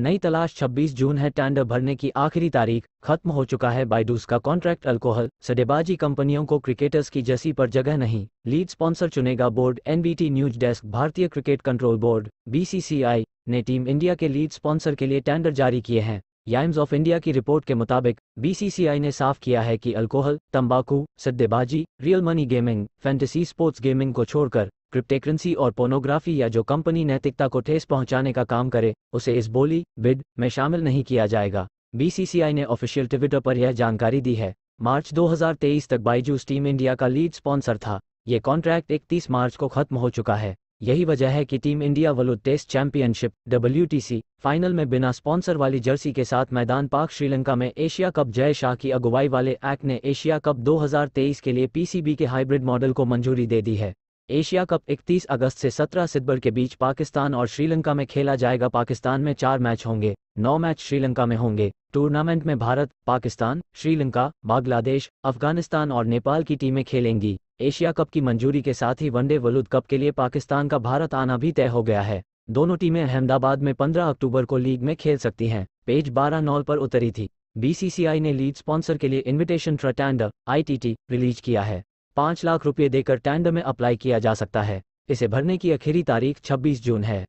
नई तलाश 26 जून है टेंडर भरने की आखिरी तारीख खत्म हो चुका है बाइडूस का कॉन्ट्रैक्ट अल्कोहल सडेबाजी कंपनियों को क्रिकेटर्स की जैसी पर जगह नहीं लीड स्पॉन्सर चुनेगा बोर्ड एनबीटी न्यूज डेस्क भारतीय क्रिकेट कंट्रोल बोर्ड बीसीसीआई ने टीम इंडिया के लीड स्पॉन्सर के लिए टेंडर जारी किए हैं याम्स ऑफ इंडिया की रिपोर्ट के मुताबिक बीसीसीआई ने साफ किया है कि अल्कोहल तंबाकू सद्देबाजी real money gaming fantasy sports gaming को छोड़कर क्रिप्टेकरेंसी और पोर्नोग्राफी या जो कंपनी नैतिकता को ठेस पहुंचाने का काम करे उसे इस बोली बिड में शामिल नहीं किया जाएगा बीसीसीआई ने ऑफिशियल ट्विटर पर यह जानकारी दी है मार्च 2023 तक बाइजूस टीम इंडिया का लीड स्पॉन्सर था ये कॉन्ट्रैक्ट 31 मार्च को खत्म हो चुका है यही वजह है कि team India world test championship W final में बिना स्पॉन्सर वाली जर्सी के साथ मैदान पाक श्रीलंका में एशिया कप जय शाह की अगुवाई वाले एक्ट ने एशिया कप 2023 के लिए पीसीबी के हाइब्रिड मॉडल को मंजूरी दे दी है एशिया कप 31 अगस्त से 17 सितंबर के बीच पाकिस्तान और श्रीलंका में खेला जाएगा पाकिस्तान में चार मैच होंगे नौ मैच श्रीलंका में होंगे टूर्नामेंट में भारत पाकिस्तान श्रीलंका बांग्लादेश अफगानिस्तान और नेपाल की टीमें खेलेंगी एशिया कप की मंजूरी के साथ ही वनडे वर्ल्ड कप के लिए पाकिस्तान का भारत आना भी तय हो गया है दोनों टीमें अहमदाबाद में 15 अक्टूबर को लीग में खेल सकती हैं पेज 12 नॉल पर उतरी थी बीसीसीआई ने लीड स्पॉन्सर के लिए इन्विटेशन ट्रटैंड आईटीटी रिलीज किया है पाँच लाख रुपये देकर टैंडम में अप्लाई किया जा सकता है इसे भरने की आखिरी तारीख छब्बीस जून है